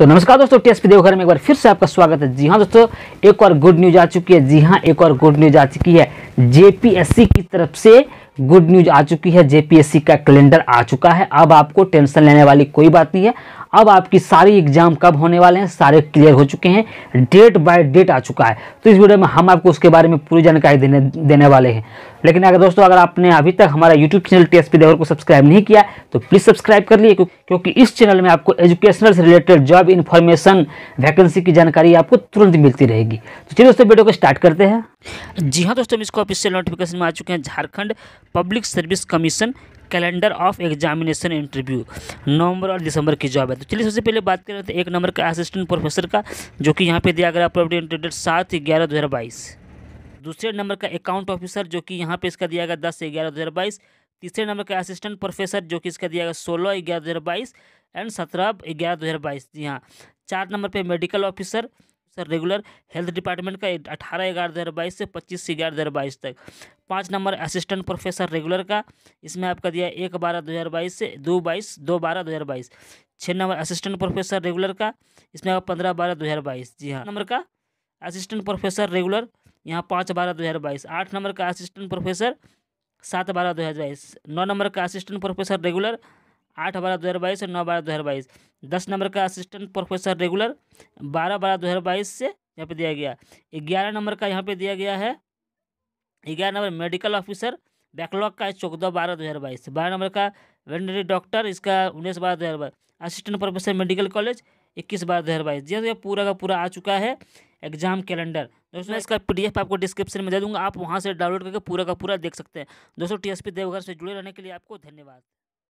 तो नमस्कार दोस्तों पी देवघर में एक बार फिर से आपका स्वागत है जी हाँ दोस्तों एक और गुड न्यूज आ चुकी है जी हाँ एक और गुड न्यूज आ चुकी है जेपीएससी की तरफ से गुड न्यूज आ चुकी है जेपीएससी का कैलेंडर आ चुका है अब आपको टेंशन लेने वाली कोई बात नहीं है अब आपकी सारी एग्जाम कब होने वाले हैं सारे क्लियर हो चुके हैं डेट बाय डेट आ चुका है तो इस वीडियो में हम आपको उसके बारे में पूरी जानकारी देने देने वाले हैं लेकिन अगर दोस्तों अगर आपने अभी तक हमारा YouTube channel T S P देवर को सब्सक्राइब नहीं किया तो प्लीज़ सब्सक्राइब कर लिए क्योंकि इस चैनल में आपको एजुकेशनल से रिलेटेड जॉब इन्फॉर्मेशन वैकेंसी की जानकारी आपको तुरंत मिलती रहेगी तो चलिए दोस्तों वीडियो को स्टार्ट करते हैं जी हाँ दोस्तों इसको ऑफिशियल नोटिफिकेशन में आ चुके हैं Jharkhand Public Service Commission calendar of examination interview नवंबर और दिसंबर की जॉब है तो चलिए सबसे पहले बात करें तो एक नंबर का असिस्टेंट प्रोफेसर का जो कि यहाँ पे दिया गया प्रॉपर्टी इंटरडेट सात ग्यारह दो हज़ार बाईस दूसरे नंबर का अकाउंट ऑफिसर जो कि यहाँ पे इसका दिया गया दस ग्यारह दो हज़ार बाईस तीसरे नंबर का असिस्टेंट प्रोफेसर जो कि इसका दिया गया सोलह ग्यारह दो हज़ार बाईस एंड सत्रह ग्यारह दो हज़ार बाईस जी हाँ चार नंबर पर medical officer sir regular health department का अठारह ग्यारह दो हज़ार बाईस से पच्चीस ग्यारह दो हज़ार बाईस तक पाँच नंबर असिस्टेंट प्रोफेसर रेगुलर का इसमें आपका दिया एक बारह दो हज़ार बाईस से दो बाईस दो बारह दो हज़ार बाईस छः नंबर असिस्टेंट प्रोफेसर रेगुलर का इसमें आपका पंद्रह बारह दो हज़ार बाईस जी हाँ नंबर का असिस्टेंट प्रोफेसर रेगुलर यहाँ पाँच बारह दो हज़ार बाईस आठ नंबर का असिस्टेंट प्रोफेसर सात बारह दो हज़ार बाईस नौ नंबर का असिस्टेंट प्रोफेसर रेगुलर आठ बारह दो हज़ार बाईस और नौ बारह दो हज़ार बाईस दस नंबर का असिस्टेंट प्रोफेसर रेगुलर बारह बारह दो हज़ार बाईस से यहाँ पे दिया गया ग्यारह नंबर का यहाँ पे दिया गया है ग्यारह नंबर मेडिकल ऑफिसर बैकलॉग का है चौदह बारह दो हज़ार बाईस बारह नंबर का वेटनरी डॉक्टर इसका उन्नीस बारह दो हज़ार बाईस असिस्टेंट प्रोफेसर मेडिकल कॉलेज इक्कीस बारह दो हज़ार बाईस जी हाँ, तो ये पूरा का पूरा आ चुका है एग्जाम कैलेंडर दोस्तों इसका पीडीएफ आपको डिस्क्रिप्शन में दे दूंगा आप वहाँ से डाउनलोड करके पूरा का पूरा देख सकते हैं दोस्तों टी एस देवघर से जुड़े रहने के लिए आपको धन्यवाद